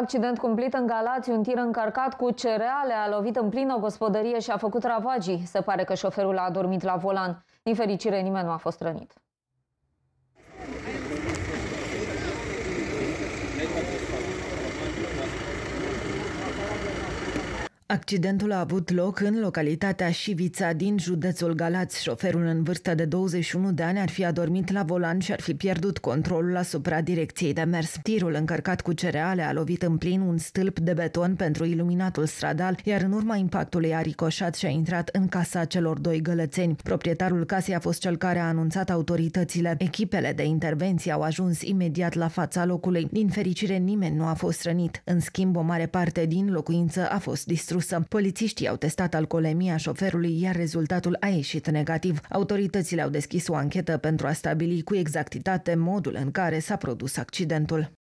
Accident cumplit în Galați, un tir încărcat cu cereale a lovit în plină gospodărie și a făcut ravagii. Se pare că șoferul a adormit la volan. Din fericire, nimeni nu a fost rănit. Accidentul a avut loc în localitatea Șivița din județul Galați. Șoferul în vârstă de 21 de ani ar fi adormit la volan și ar fi pierdut controlul asupra direcției de mers. Tirul încărcat cu cereale a lovit în plin un stâlp de beton pentru iluminatul stradal, iar în urma impactului a ricoșat și a intrat în casa celor doi gălățeni. Proprietarul casei a fost cel care a anunțat autoritățile. Echipele de intervenție au ajuns imediat la fața locului. Din fericire, nimeni nu a fost rănit. În schimb, o mare parte din locuință a fost distrusă rusă. Polițiștii au testat alcoolemia șoferului, iar rezultatul a ieșit negativ. Autoritățile au deschis o anchetă pentru a stabili cu exactitate modul în care s-a produs accidentul.